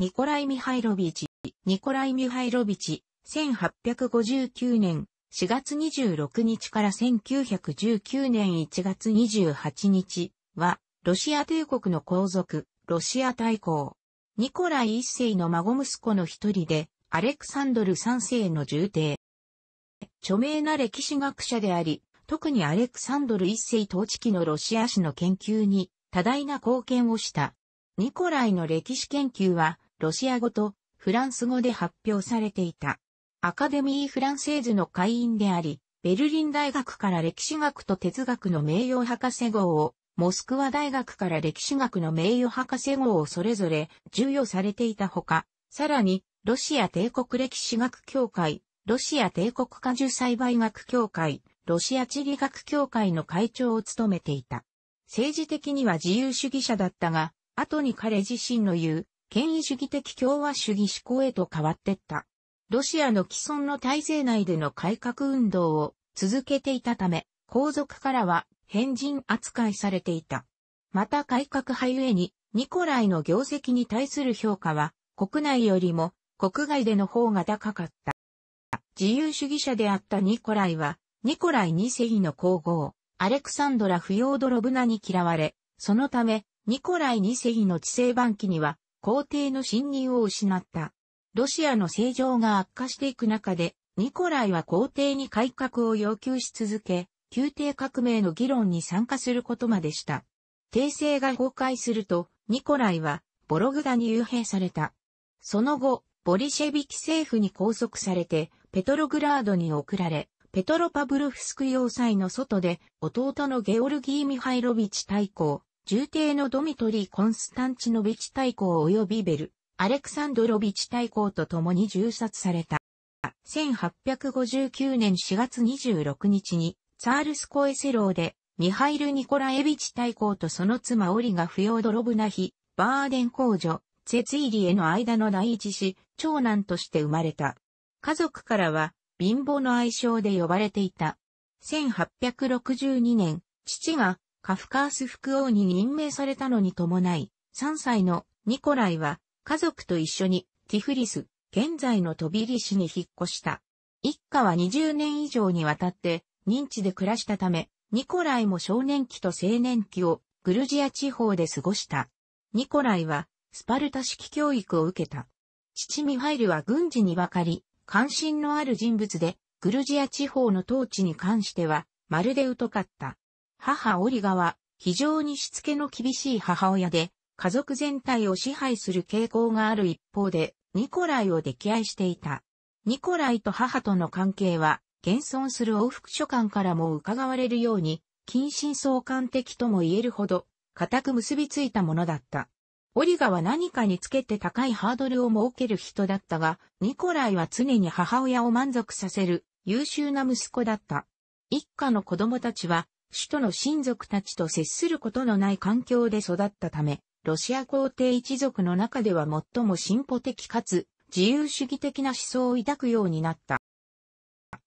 ニコライ・ミハイロビチ、ニコライ・ミハイロビチ、1859年4月26日から1919年1月28日は、ロシア帝国の皇族、ロシア大公。ニコライ一世の孫息子の一人で、アレクサンドル三世の重帝。著名な歴史学者であり、特にアレクサンドル一世統治期のロシア史の研究に多大な貢献をした。ニコライの歴史研究は、ロシア語とフランス語で発表されていた。アカデミー・フランセーズの会員であり、ベルリン大学から歴史学と哲学の名誉博士号を、モスクワ大学から歴史学の名誉博士号をそれぞれ授与されていたほか、さらに、ロシア帝国歴史学協会、ロシア帝国果樹栽培学協会、ロシア地理学協会の会長を務めていた。政治的には自由主義者だったが、後に彼自身の言う権威主義的共和主義思考へと変わってった。ロシアの既存の体制内での改革運動を続けていたため、皇族からは変人扱いされていた。また改革派ゆえに、ニコライの業績に対する評価は、国内よりも国外での方が高かった。自由主義者であったニコライは、ニコライ2世の皇后、アレクサンドラ・フヨードロブナに嫌われ、そのため、ニコライ2世の治世晩期には、皇帝の信任を失った。ロシアの政情が悪化していく中で、ニコライは皇帝に改革を要求し続け、宮廷革命の議論に参加することまでした。帝政が崩壊すると、ニコライはボログダに幽閉された。その後、ボリシェビキ政府に拘束されて、ペトログラードに送られ、ペトロパブルフスク要塞の外で、弟のゲオルギー・ミハイロビチ大公、重帝のドミトリー・コンスタンチノビチ大公及びベル、アレクサンドロビチ大公と共に銃殺された。1859年4月26日に、ツァールスコエセローで、ミハイル・ニコラエビチ大公とその妻オリが不要ドロブナヒ、バーデン公女、ツェツイリへの間の第一子、長男として生まれた。家族からは、貧乏の愛称で呼ばれていた。1862年、父がカフカース副王に任命されたのに伴い、3歳のニコライは家族と一緒にティフリス、現在のトビリシに引っ越した。一家は20年以上にわたって認知で暮らしたため、ニコライも少年期と青年期をグルジア地方で過ごした。ニコライはスパルタ式教育を受けた。父ミハイルは軍事に分かり関心のある人物で、グルジア地方の統治に関してはまるで疎かった。母オリガは非常にしつけの厳しい母親で家族全体を支配する傾向がある一方でニコライを溺愛していた。ニコライと母との関係は現存する往復書簡からも伺われるように近親相関的とも言えるほど固く結びついたものだった。オリガは何かにつけて高いハードルを設ける人だったが、ニコライは常に母親を満足させる優秀な息子だった。一家の子供たちは首都の親族たちと接することのない環境で育ったため、ロシア皇帝一族の中では最も進歩的かつ自由主義的な思想を抱くようになった。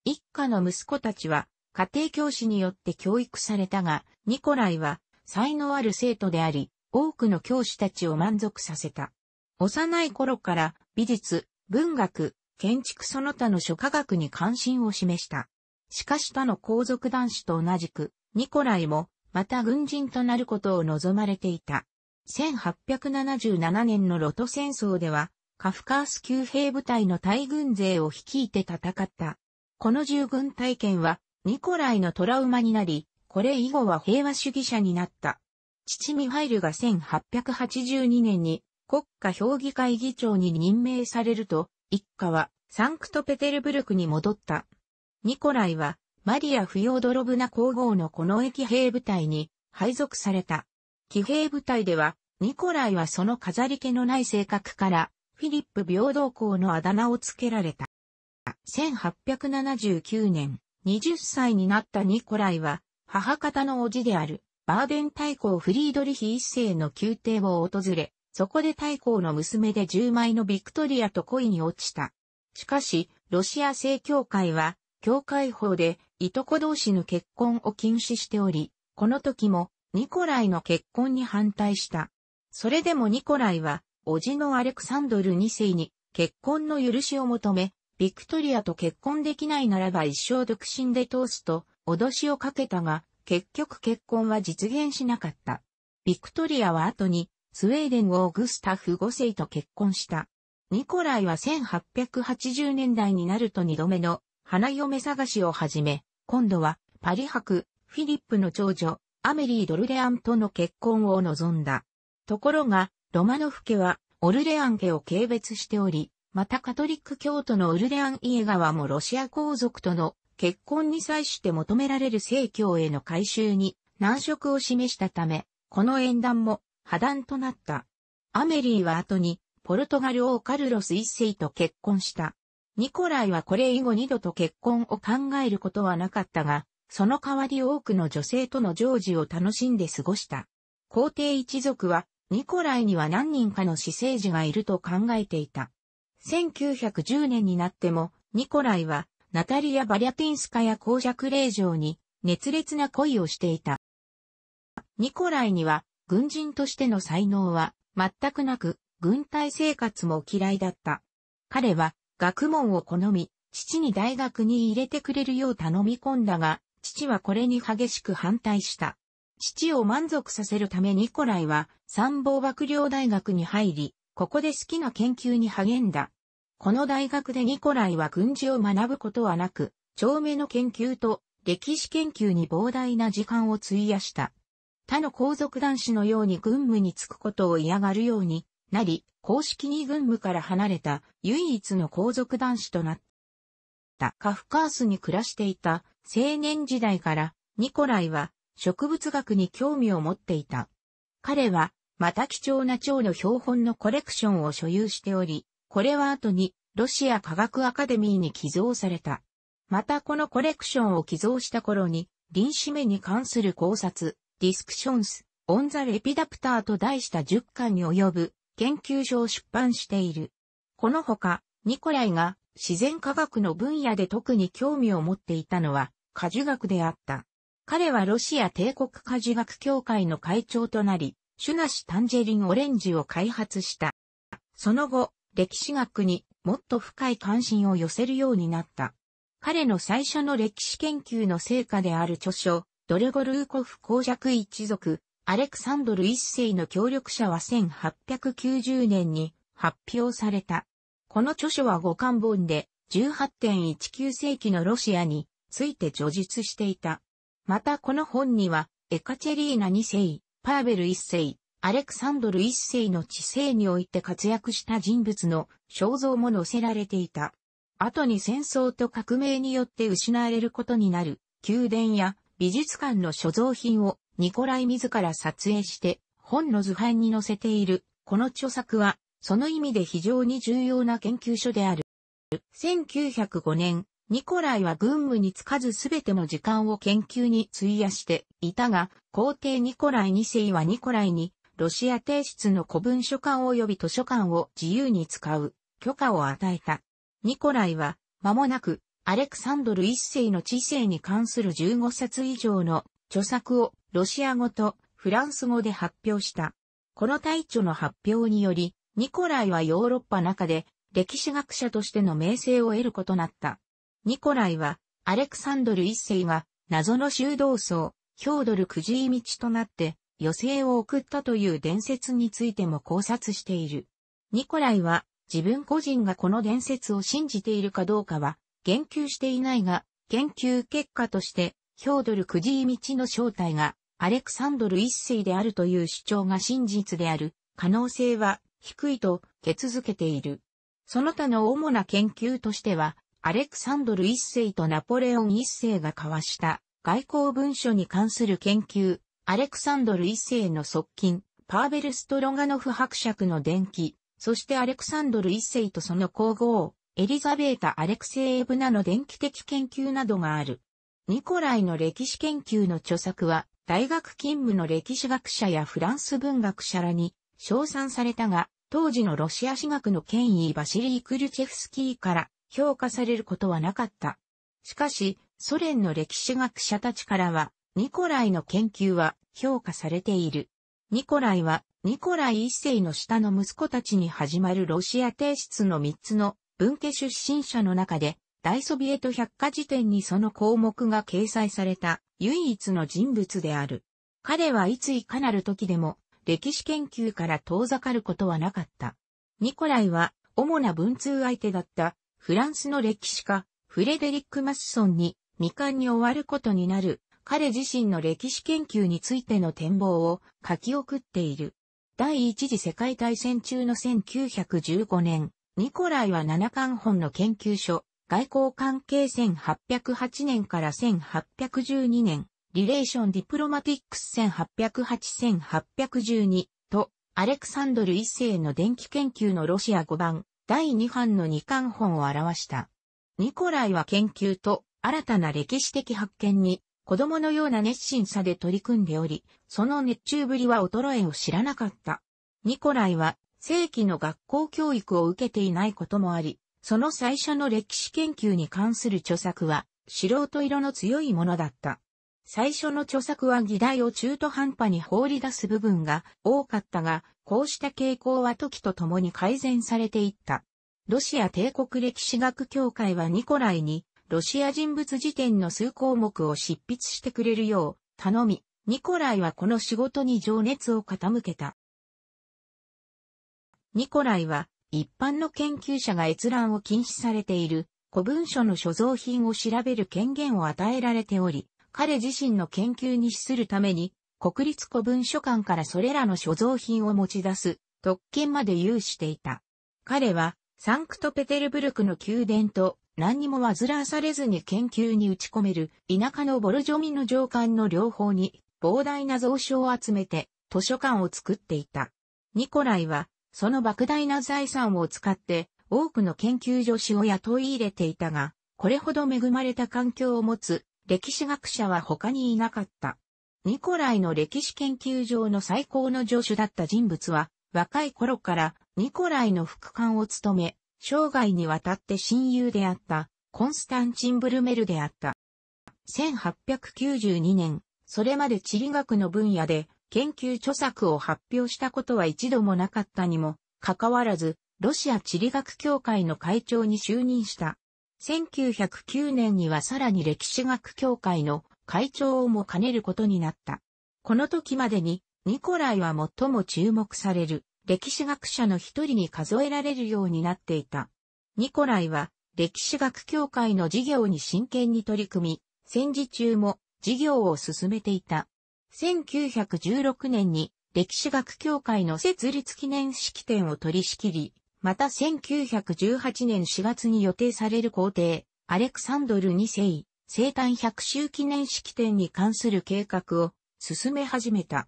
一家の息子たちは家庭教師によって教育されたが、ニコライは才能ある生徒であり、多くの教師たちを満足させた。幼い頃から美術、文学、建築その他の諸科学に関心を示した。しかし他の皇族男子と同じく、ニコライも、また軍人となることを望まれていた。1877年のロト戦争では、カフカース級兵部隊の大軍勢を率いて戦った。この従軍体験は、ニコライのトラウマになり、これ以後は平和主義者になった。父ミハイルが1882年に国家評議会議長に任命されると、一家はサンクトペテルブルクに戻った。ニコライはマリア・フヨードロブナ皇后のこの駅兵部隊に配属された。騎兵部隊では、ニコライはその飾り気のない性格から、フィリップ平等校のあだ名を付けられた。1879年、20歳になったニコライは、母方の叔父である、バーデン大公フリードリヒ一世の宮廷を訪れ、そこで大公の娘で10枚のビクトリアと恋に落ちた。しかし、ロシア正教会は、教会法で、いとこ同士の結婚を禁止しており、この時も、ニコライの結婚に反対した。それでもニコライは、叔父のアレクサンドル2世に、結婚の許しを求め、ビクトリアと結婚できないならば一生独身で通すと、脅しをかけたが、結局結婚は実現しなかった。ビクトリアは後に、スウェーデンをグスタフ5世と結婚した。ニコライは1880年代になると2度目の花嫁探しをはじめ、今度はパリ博、フィリップの長女、アメリー・ドルレアンとの結婚を望んだ。ところが、ロマノフ家は、オルレアン家を軽蔑しており、またカトリック教徒のオルレアン家側もロシア皇族との結婚に際して求められる政教への改修に難色を示したため、この縁談も破談となった。アメリーは後に、ポルトガル王カルロス一世と結婚した。ニコライはこれ以後二度と結婚を考えることはなかったが、その代わり多くの女性との成就を楽しんで過ごした。皇帝一族は、ニコライには何人かの私生児がいると考えていた。1910年になっても、ニコライは、ナタリア・バリャピンスカや公爵令嬢に、熱烈な恋をしていた。ニコライには、軍人としての才能は、全くなく、軍隊生活も嫌いだった。彼は、学問を好み、父に大学に入れてくれるよう頼み込んだが、父はこれに激しく反対した。父を満足させるためニコライは参謀幕僚大学に入り、ここで好きな研究に励んだ。この大学でニコライは軍事を学ぶことはなく、長命の研究と歴史研究に膨大な時間を費やした。他の皇族男子のように軍務に就くことを嫌がるように、なり、公式に軍務から離れた唯一の皇族男子となった。カフカースに暮らしていた青年時代からニコライは植物学に興味を持っていた。彼はまた貴重な蝶の標本のコレクションを所有しており、これは後にロシア科学アカデミーに寄贈された。またこのコレクションを寄贈した頃に、臨死目に関する考察、ディスクションス、オンザレピダプターと題した10巻に及ぶ研究所を出版している。このほか、ニコライが自然科学の分野で特に興味を持っていたのは果樹学であった。彼はロシア帝国果樹学協会の会長となり、シュナシタンジェリンオレンジを開発した。その後、歴史学にもっと深い関心を寄せるようになった。彼の最初の歴史研究の成果である著書、ドレゴルーコフ公爵一族、アレクサンドル一世の協力者は1890年に発表された。この著書は五巻本で18.19世紀のロシアについて叙述していた。またこの本にはエカチェリーナ二世、パーベル一世、アレクサンドル一世の知性において活躍した人物の肖像も載せられていた。後に戦争と革命によって失われることになる宮殿や美術館の所蔵品をニコライ自ら撮影して本の図版に載せている、この著作は、その意味で非常に重要な研究所である。1905年、ニコライは軍務に就かずすべての時間を研究に費やしていたが、皇帝ニコライ2世はニコライに、ロシア提出の古文書館及び図書館を自由に使う許可を与えた。ニコライは、間もなく、アレクサンドル一世の知性に関する15冊以上の著作をロシア語とフランス語で発表した。この大著の発表により、ニコライはヨーロッパ中で歴史学者としての名声を得ることになった。ニコライは、アレクサンドル一世が謎の修道僧、ヒョードル・クジいミチとなって、余生を送ったという伝説についても考察している。ニコライは、自分個人がこの伝説を信じているかどうかは、言及していないが、研究結果として、ヒョードル・クジいミチの正体がアレクサンドル一世であるという主張が真実である可能性は低いと受け続けている。その他の主な研究としては、アレクサンドル一世とナポレオン一世が交わした外交文書に関する研究、アレクサンドル一世の側近、パーベル・ストロガノフ伯爵の伝記、そしてアレクサンドル一世とその皇后、エリザベータ・アレクセイエブナの電気的研究などがある。ニコライの歴史研究の著作は、大学勤務の歴史学者やフランス文学者らに称賛されたが、当時のロシア史学の権威バシリー・クルチェフスキーから評価されることはなかった。しかし、ソ連の歴史学者たちからは、ニコライの研究は評価されている。ニコライは、ニコライ一世の下の息子たちに始まるロシア帝室の3つの文家出身者の中で、大ソビエト百科事典にその項目が掲載された唯一の人物である。彼はいついかなる時でも歴史研究から遠ざかることはなかった。ニコライは主な文通相手だったフランスの歴史家フレデリック・マッソンに未完に終わることになる彼自身の歴史研究についての展望を書き送っている。第一次世界大戦中の1915年、ニコライは七巻本の研究所、外交関係1808年から1812年、リレーションディプロマティックス1808-1812と、アレクサンドル一世の電気研究のロシア5番、第2版の2巻本を表した。ニコライは研究と新たな歴史的発見に子供のような熱心さで取り組んでおり、その熱中ぶりは衰えを知らなかった。ニコライは正規の学校教育を受けていないこともあり、その最初の歴史研究に関する著作は、素人色の強いものだった。最初の著作は議題を中途半端に放り出す部分が多かったが、こうした傾向は時とともに改善されていった。ロシア帝国歴史学協会はニコライに、ロシア人物辞典の数項目を執筆してくれるよう頼み、ニコライはこの仕事に情熱を傾けた。ニコライは一般の研究者が閲覧を禁止されている古文書の所蔵品を調べる権限を与えられており、彼自身の研究に資するために、国立古文書館からそれらの所蔵品を持ち出す特権まで有していた。彼は、サンクトペテルブルクの宮殿と何にも煩わされずに研究に打ち込める田舎のボルジョミの上官の両方に膨大な蔵書を集めて図書館を作っていた。ニコライはその莫大な財産を使って多くの研究助手を雇い入れていたが、これほど恵まれた環境を持つ歴史学者は他にいなかった。ニコライの歴史研究上の最高の助手だった人物は、若い頃からニコライの副官を務め、生涯にわたって親友であったコンスタンチン・ブルメルであった。1892年、それまで地理学の分野で研究著作を発表したことは一度もなかったにも、かかわらず、ロシア地理学協会の会長に就任した。1909年にはさらに歴史学協会の会長をも兼ねることになった。この時までに、ニコライは最も注目される歴史学者の一人に数えられるようになっていた。ニコライは歴史学協会の事業に真剣に取り組み、戦時中も事業を進めていた。1916年に歴史学協会の設立記念式典を取り仕切り、また1918年4月に予定される皇帝、アレクサンドル2世、生誕100周記念式典に関する計画を進め始めた。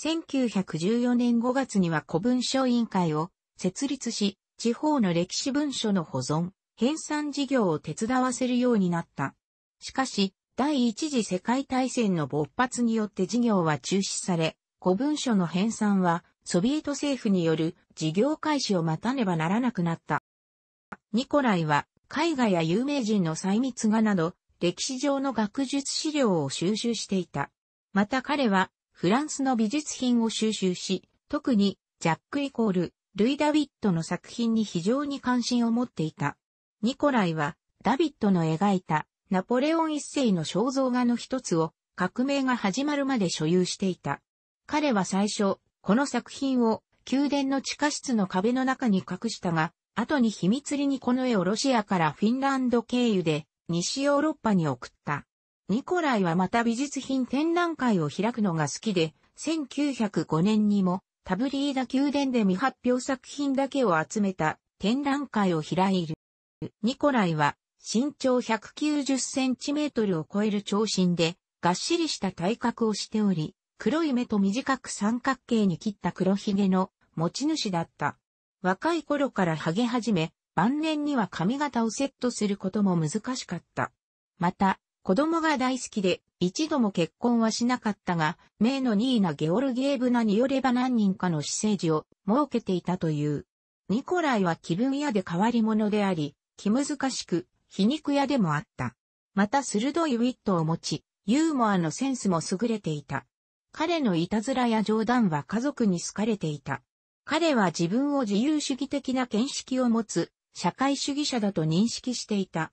1914年5月には古文書委員会を設立し、地方の歴史文書の保存、編纂事業を手伝わせるようになった。しかし、第一次世界大戦の勃発によって事業は中止され、古文書の編纂はソビエト政府による事業開始を待たねばならなくなった。ニコライは絵画や有名人の細密画など歴史上の学術資料を収集していた。また彼はフランスの美術品を収集し、特にジャック・イコール、ルイ・ダビットの作品に非常に関心を持っていた。ニコライはダビットの描いたナポレオン一世の肖像画の一つを革命が始まるまで所有していた。彼は最初、この作品を宮殿の地下室の壁の中に隠したが、後に秘密裏にこの絵をロシアからフィンランド経由で西ヨーロッパに送った。ニコライはまた美術品展覧会を開くのが好きで、1905年にもタブリーダ宮殿で未発表作品だけを集めた展覧会を開いる。ニコライは身長190センチメートルを超える長身で、がっしりした体格をしており、黒い目と短く三角形に切った黒ひげの持ち主だった。若い頃からハゲ始め、晩年には髪型をセットすることも難しかった。また、子供が大好きで、一度も結婚はしなかったが、名のニーナ・ゲオルゲーブナによれば何人かの私生児を設けていたという。ニコライは気分屋で変わり者であり、気難しく、皮肉屋でもあった。また鋭いウィットを持ち、ユーモアのセンスも優れていた。彼のいたずらや冗談は家族に好かれていた。彼は自分を自由主義的な見識を持つ社会主義者だと認識していた。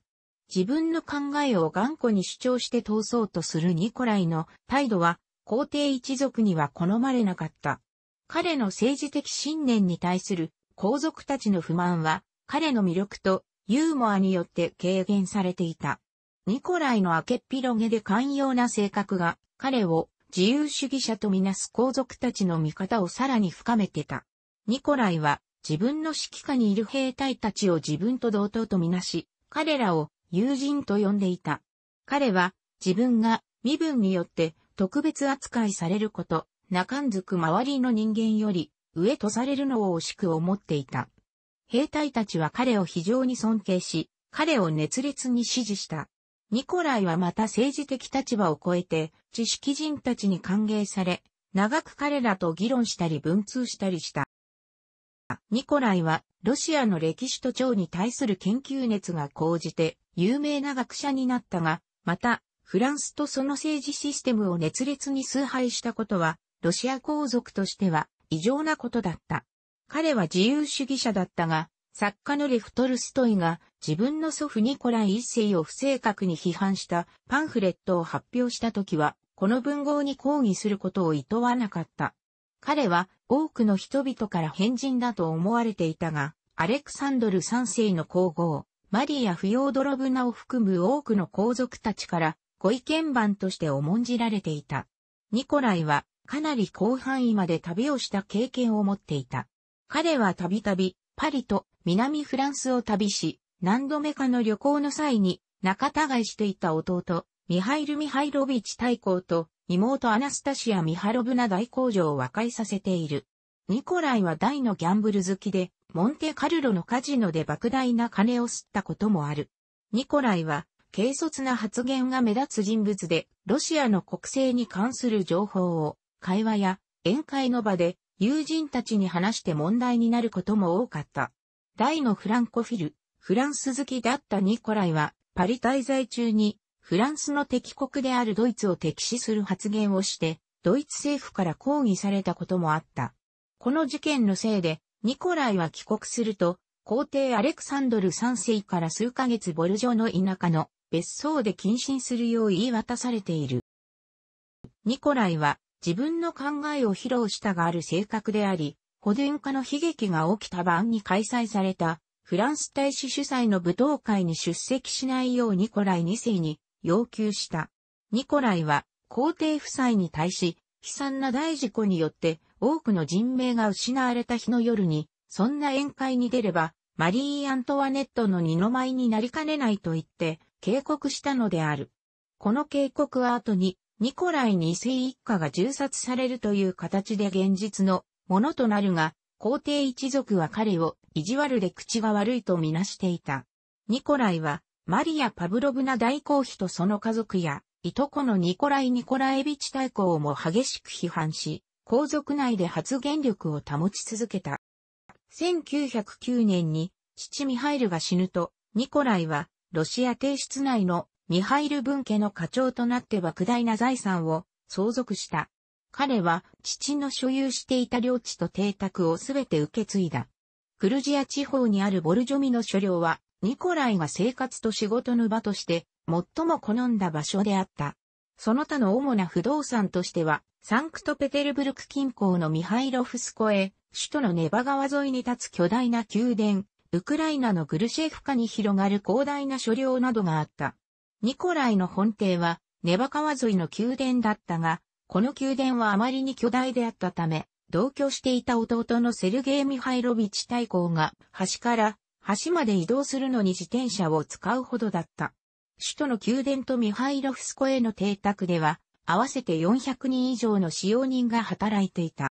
自分の考えを頑固に主張して通そうとするニコライの態度は皇帝一族には好まれなかった。彼の政治的信念に対する皇族たちの不満は彼の魅力とユーモアによって軽減されていた。ニコライの明けっ広げで寛容な性格が彼を自由主義者とみなす皇族たちの見方をさらに深めてた。ニコライは自分の指揮下にいる兵隊たちを自分と同等とみなし、彼らを友人と呼んでいた。彼は自分が身分によって特別扱いされること、中んづく周りの人間より上とされるのを惜しく思っていた。兵隊たちは彼を非常に尊敬し、彼を熱烈に支持した。ニコライはまた政治的立場を超えて、知識人たちに歓迎され、長く彼らと議論したり文通したりした。ニコライは、ロシアの歴史と蝶に対する研究熱が高じて、有名な学者になったが、また、フランスとその政治システムを熱烈に崇拝したことは、ロシア皇族としては異常なことだった。彼は自由主義者だったが、作家のレフトルストイが自分の祖父ニコライ一世を不正確に批判したパンフレットを発表した時は、この文豪に抗議することを厭わなかった。彼は多くの人々から変人だと思われていたが、アレクサンドル3世の皇后、マリア・フィオードロブナを含む多くの皇族たちからご意見番として重んじられていた。ニコライはかなり広範囲まで旅をした経験を持っていた。彼はたびたびパリと南フランスを旅し、何度目かの旅行の際に仲違いしていた弟、ミハイル・ミハイロビチ大公と妹アナスタシア・ミハロブナ大公女を和解させている。ニコライは大のギャンブル好きで、モンテカルロのカジノで莫大な金を吸ったこともある。ニコライは、軽率な発言が目立つ人物で、ロシアの国政に関する情報を、会話や宴会の場で友人たちに話して問題になることも多かった。大のフランコフィル、フランス好きだったニコライは、パリ滞在中に、フランスの敵国であるドイツを敵視する発言をして、ドイツ政府から抗議されたこともあった。この事件のせいで、ニコライは帰国すると、皇帝アレクサンドル3世から数ヶ月ボルジョの田舎の別荘で謹慎するよう言い渡されている。ニコライは自分の考えを披露したがある性格であり、保伝化の悲劇が起きた晩に開催された、フランス大使主催の舞踏会に出席しないようニコライ2世に要求した。ニコライは皇帝夫妻に対し、悲惨な大事故によって多くの人命が失われた日の夜に、そんな宴会に出れば、マリー・アントワネットの二の舞になりかねないと言って、警告したのである。この警告は後に、ニコライ2世一家が銃殺されるという形で現実のものとなるが、皇帝一族は彼を意地悪で口が悪いとみなしていた。ニコライは、マリア・パブロブナ大公妃とその家族や、いとこのニコライ・ニコライビチ大公も激しく批判し、皇族内で発言力を保ち続けた。1909年に、父ミハイルが死ぬと、ニコライは、ロシア帝室内のミハイル・文家の課長となって莫大な財産を相続した。彼は父の所有していた領地と邸宅をすべて受け継いだ。クルジア地方にあるボルジョミの所領は、ニコライが生活と仕事の場として、最も好んだ場所であった。その他の主な不動産としては、サンクトペテルブルク近郊のミハイロフスコへ、首都のネバ川沿いに立つ巨大な宮殿、ウクライナのグルシェフカに広がる広大な所領などがあった。ニコライの本邸は、ネバ川沿いの宮殿だったが、この宮殿はあまりに巨大であったため、同居していた弟のセルゲイ・ミハイロビチ大公が、橋から橋まで移動するのに自転車を使うほどだった。首都の宮殿とミハイロフスコへの邸宅では、合わせて400人以上の使用人が働いていた。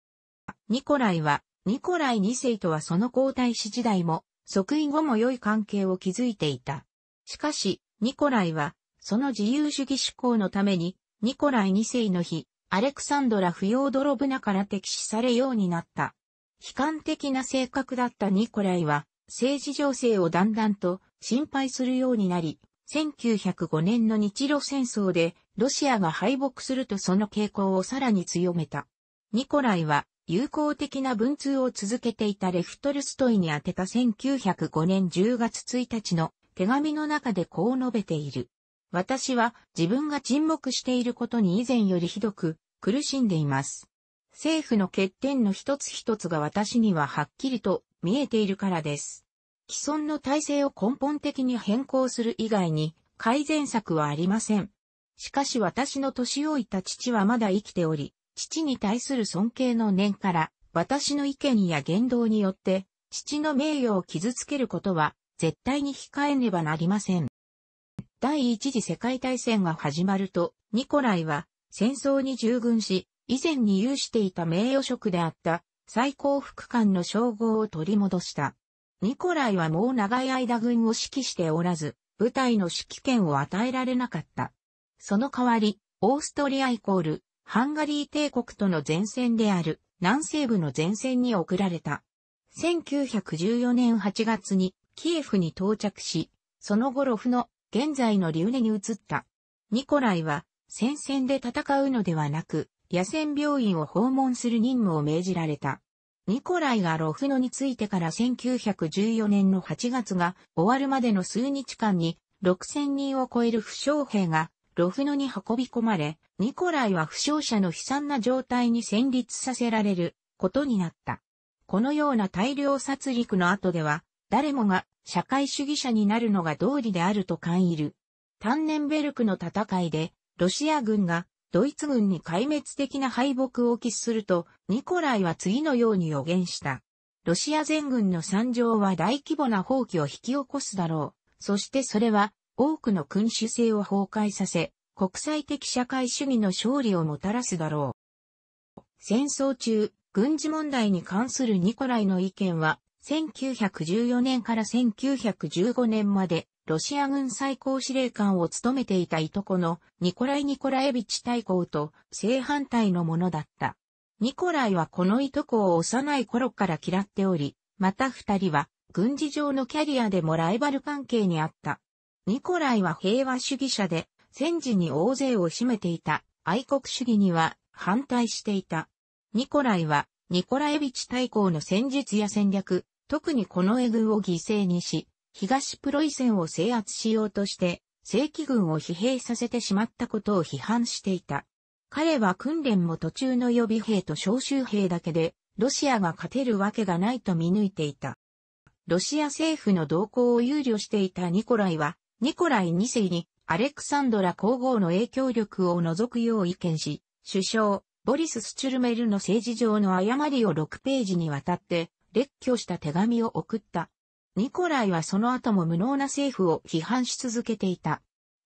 ニコライは、ニコライ2世とはその皇太子時代も、即位後も良い関係を築いていた。しかし、ニコライは、その自由主義志向のために、ニコライ2世の日、アレクサンドラ・不要ドロブナから敵視されようになった。悲観的な性格だったニコライは、政治情勢をだんだんと心配するようになり、1905年の日露戦争でロシアが敗北するとその傾向をさらに強めた。ニコライは友好的な文通を続けていたレフトルストイに宛てた1905年10月1日の手紙の中でこう述べている。私は自分が沈黙していることに以前よりひどく苦しんでいます。政府の欠点の一つ一つが私にははっきりと見えているからです。既存の体制を根本的に変更する以外に改善策はありません。しかし私の年老いた父はまだ生きており、父に対する尊敬の念から、私の意見や言動によって、父の名誉を傷つけることは絶対に控えねばなりません。第一次世界大戦が始まると、ニコライは戦争に従軍し、以前に有していた名誉職であった最高副官の称号を取り戻した。ニコライはもう長い間軍を指揮しておらず、部隊の指揮権を与えられなかった。その代わり、オーストリアイコール、ハンガリー帝国との前線である、南西部の前線に送られた。1914年8月に、キエフに到着し、その後ロフの現在のリウネに移った。ニコライは戦線で戦うのではなく、野戦病院を訪問する任務を命じられた。ニコライがロフノについてから1914年の8月が終わるまでの数日間に6000人を超える負傷兵がロフノに運び込まれ、ニコライは負傷者の悲惨な状態に戦慄させられることになった。このような大量殺戮の後では、誰もが社会主義者になるのが道理であると勘いる。タンネンベルクの戦いで、ロシア軍がドイツ軍に壊滅的な敗北を喫すると、ニコライは次のように予言した。ロシア全軍の惨状は大規模な放棄を引き起こすだろう。そしてそれは多くの君主制を崩壊させ、国際的社会主義の勝利をもたらすだろう。戦争中、軍事問題に関するニコライの意見は1914年から1915年まで、ロシア軍最高司令官を務めていたいとこのニコライ・ニコラエビチ大公と正反対のものだった。ニコライはこのいとこを幼い頃から嫌っており、また二人は軍事上のキャリアでもライバル関係にあった。ニコライは平和主義者で、戦時に大勢を占めていた愛国主義には反対していた。ニコライはニコラエビチ大公の戦術や戦略、特にこのエグを犠牲にし、東プロイセンを制圧しようとして、正規軍を疲弊させてしまったことを批判していた。彼は訓練も途中の予備兵と招集兵だけで、ロシアが勝てるわけがないと見抜いていた。ロシア政府の動向を憂慮していたニコライは、ニコライ2世にアレクサンドラ皇后の影響力を除くよう意見し、首相、ボリス・スチュルメルの政治上の誤りを6ページにわたって列挙した手紙を送った。ニコライはその後も無能な政府を批判し続けていた。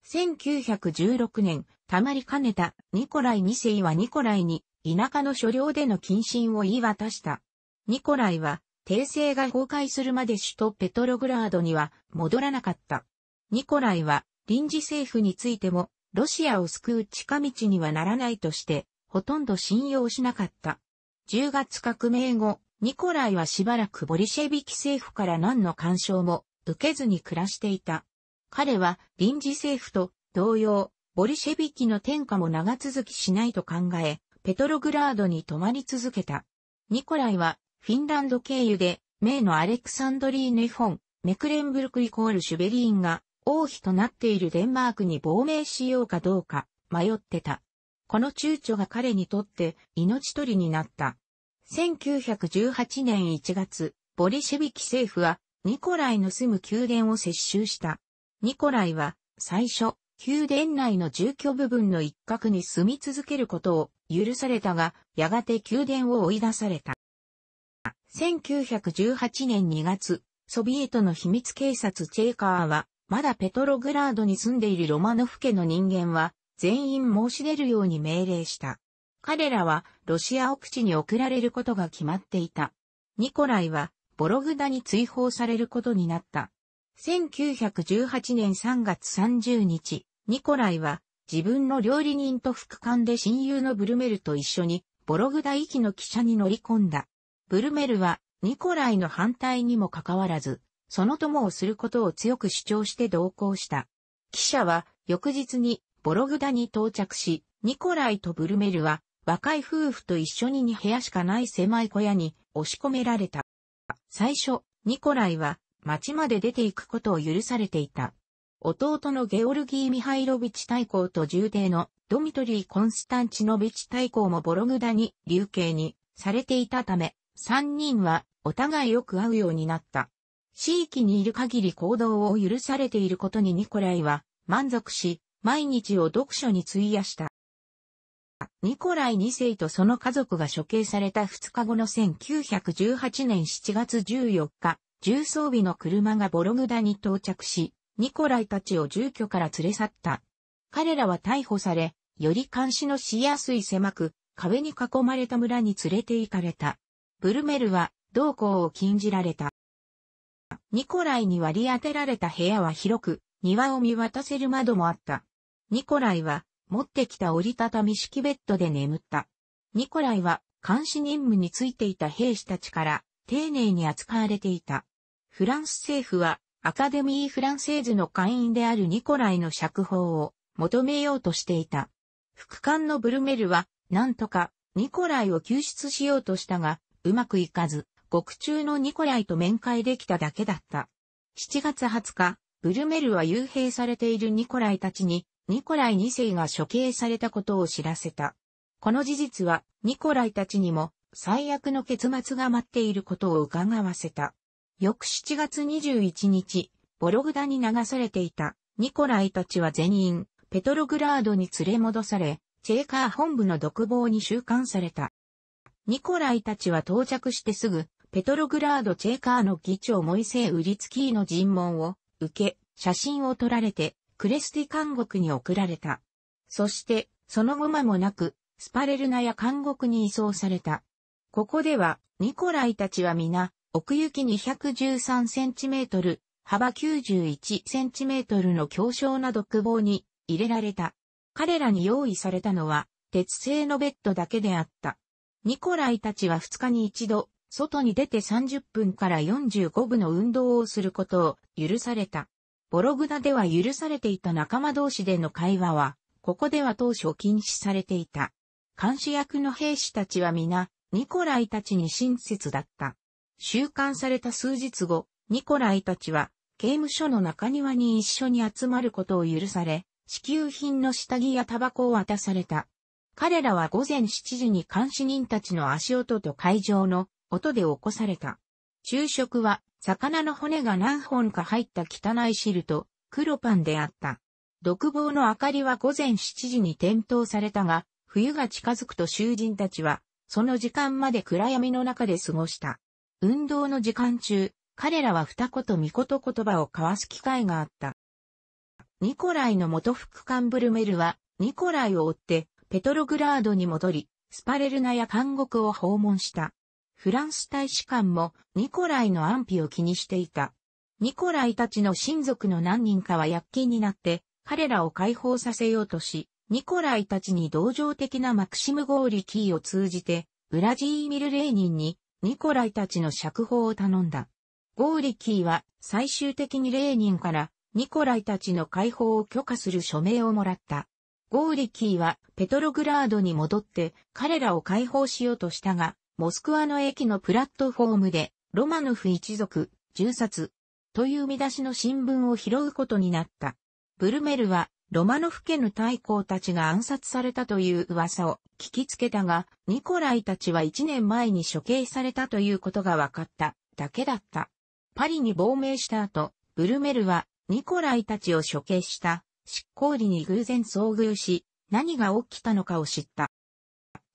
1916年、たまりかねたニコライ2世はニコライに田舎の所領での謹慎を言い渡した。ニコライは、帝政が崩壊するまで首都ペトログラードには戻らなかった。ニコライは、臨時政府についても、ロシアを救う近道にはならないとして、ほとんど信用しなかった。10月革命後、ニコライはしばらくボリシェビキ政府から何の干渉も受けずに暮らしていた。彼は臨時政府と同様、ボリシェビキの天下も長続きしないと考え、ペトログラードに泊まり続けた。ニコライはフィンランド経由で、名のアレクサンドリーネ・フォン、メクレンブルクイコールシュベリーンが王妃となっているデンマークに亡命しようかどうか迷ってた。この躊躇が彼にとって命取りになった。1918年1月、ボリシェビキ政府は、ニコライの住む宮殿を接収した。ニコライは、最初、宮殿内の住居部分の一角に住み続けることを許されたが、やがて宮殿を追い出された。1918年2月、ソビエトの秘密警察チェーカーは、まだペトログラードに住んでいるロマノフ家の人間は、全員申し出るように命令した。彼らはロシア奥地に送られることが決まっていた。ニコライはボログダに追放されることになった。1918年3月30日、ニコライは自分の料理人と副官で親友のブルメルと一緒にボログダ行きの汽車に乗り込んだ。ブルメルはニコライの反対にもかかわらず、その友をすることを強く主張して同行した。記者は翌日にボログダに到着し、ニコライとブルメルは若い夫婦と一緒に2部屋しかない狭い小屋に押し込められた。最初、ニコライは町まで出て行くことを許されていた。弟のゲオルギー・ミハイロビチ大公と重帝のドミトリー・コンスタンチノビチ大公もボログダに流刑にされていたため、三人はお互いよく会うようになった。地域にいる限り行動を許されていることにニコライは満足し、毎日を読書に費やした。ニコライ2世とその家族が処刑された2日後の1918年7月14日、重装備の車がボログダに到着し、ニコライたちを住居から連れ去った。彼らは逮捕され、より監視のしやすい狭く、壁に囲まれた村に連れて行かれた。ブルメルは同行を禁じられた。ニコライに割り当てられた部屋は広く、庭を見渡せる窓もあった。ニコライは持ってきた折りたたみ式ベッドで眠った。ニコライは監視任務についていた兵士たちから丁寧に扱われていた。フランス政府はアカデミー・フランセーズの会員であるニコライの釈放を求めようとしていた。副官のブルメルは、なんとかニコライを救出しようとしたが、うまくいかず、獄中のニコライと面会できただけだった。7月20日、ブルメルは幽閉されているニコライたちにニコライ2世が処刑されたことを知らせた。この事実は、ニコライたちにも、最悪の結末が待っていることを伺わせた。翌7月21日、ボログダに流されていた、ニコライたちは全員、ペトログラードに連れ戻され、チェーカー本部の独房に収監された。ニコライたちは到着してすぐ、ペトログラードチェーカーの議長モイセイ・ウリツキーの尋問を受け、写真を撮られてクレスティ監獄に送られた。そして、その後間もなく、スパレルナや監獄に移送された。ここでは、ニコライたちは皆、奥行き2 1 3トル、幅9 1トルの強小な独房に入れられた。彼らに用意されたのは、鉄製のベッドだけであった。ニコライたちは2日に一度、外に出て30分から45分の運動をすることを許された。ボログダでは許されていた仲間同士での会話は、ここでは当初禁止されていた。監視役の兵士たちは皆、ニコライたちに親切だった。収監された数日後、ニコライたちは、刑務所の中庭に一緒に集まることを許され、支給品の下着やタバコを渡された。彼らは午前7時に監視人たちの足音と会場の音で起こされた。昼食は魚の骨が何本か入った汚い汁と黒パンであった。独房の明かりは午前7時に点灯されたが、冬が近づくと囚人たちは、その時間まで暗闇の中で過ごした。運動の時間中、彼らは二言三言言葉を交わす機会があった。ニコライの元副官ブルメルは、ニコライを追って、ペトログラードに戻り、スパレルナや監獄を訪問した。フランス大使館もニコライの安否を気にしていた。ニコライたちの親族の何人かは躍起になって彼らを解放させようとし、ニコライたちに同情的なマクシム・ゴーリキーを通じて、ウラジーミル・レーニンにニコライたちの釈放を頼んだ。ゴーリキーは最終的にレーニンからニコライたちの解放を許可する署名をもらった。ゴーリキーはペトログラードに戻って彼らを解放しようとしたが、モスクワの駅のプラットフォームで、ロマノフ一族、銃殺、という見出しの新聞を拾うことになった。ブルメルは、ロマノフ家の大公たちが暗殺されたという噂を聞きつけたが、ニコライたちは1年前に処刑されたということが分かっただけだった。パリに亡命した後、ブルメルはニコライたちを処刑した執行理に偶然遭遇し、何が起きたのかを知った。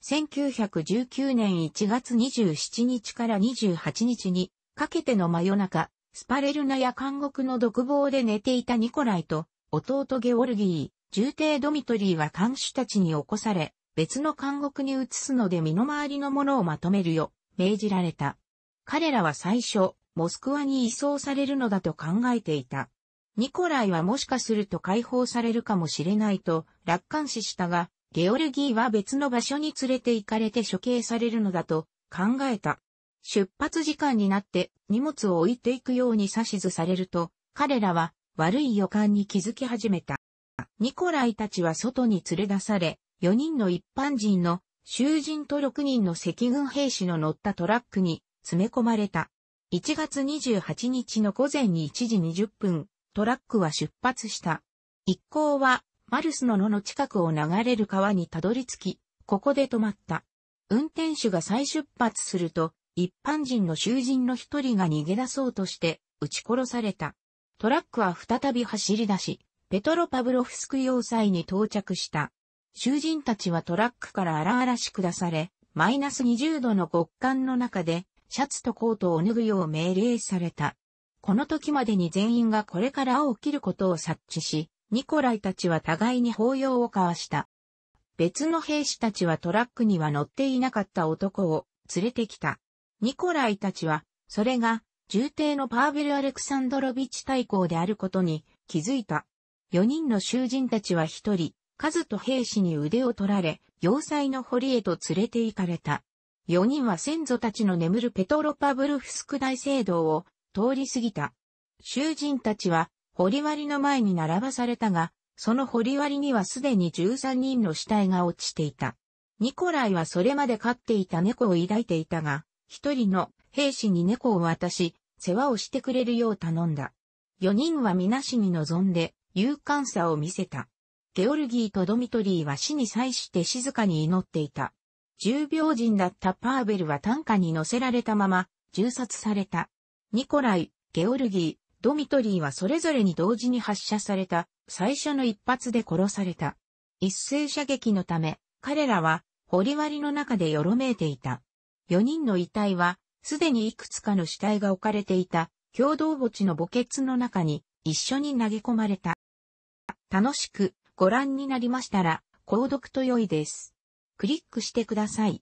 1919年1月27日から28日にかけての真夜中、スパレルナや監獄の独房で寝ていたニコライと弟ゲオルギー、重帝ドミトリーは看守たちに起こされ、別の監獄に移すので身の回りのものをまとめるよ、命じられた。彼らは最初、モスクワに移送されるのだと考えていた。ニコライはもしかすると解放されるかもしれないと楽観視したが、ゲオルギーは別の場所に連れて行かれて処刑されるのだと考えた。出発時間になって荷物を置いていくように指図されると、彼らは悪い予感に気づき始めた。ニコライたちは外に連れ出され、4人の一般人の囚人と6人の赤軍兵士の乗ったトラックに詰め込まれた。1月28日の午前に1時20分、トラックは出発した。一行はマルスの野の近くを流れる川にたどり着き、ここで止まった。運転手が再出発すると、一般人の囚人の一人が逃げ出そうとして、撃ち殺された。トラックは再び走り出し、ペトロパブロフスク要塞に到着した。囚人たちはトラックから荒々しく出され、マイナス20度の極寒の中で、シャツとコートを脱ぐよう命令された。この時までに全員がこれから起きることを察知し、ニコライたちは互いに抱擁を交わした。別の兵士たちはトラックには乗っていなかった男を連れてきた。ニコライたちは、それが、重帝のパーベル・アレクサンドロビッチ大公であることに気づいた。4人の囚人たちは1人、数と兵士に腕を取られ、要塞の堀へと連れて行かれた。4人は先祖たちの眠るペトロパブルフスク大聖堂を通り過ぎた。囚人たちはり割の前に並ばされたが、そのり割にはすでに13人の死体が落ちていた。ニコライはそれまで飼っていた猫を抱いていたが、一人の兵士に猫を渡し、世話をしてくれるよう頼んだ。4人は皆死に臨んで、勇敢さを見せた。ゲオルギーとドミトリーは死に際して静かに祈っていた。重病人だったパーベルは担架に乗せられたまま、銃殺された。ニコライ、ゲオルギー、ドミトリーはそれぞれに同時に発射された最初の一発で殺された。一斉射撃のため、彼らはり割の中でよろめいていた。4人の遺体は、すでにいくつかの死体が置かれていた共同墓地の墓穴の中に一緒に投げ込まれた。楽しくご覧になりましたら、購読と良いです。クリックしてください。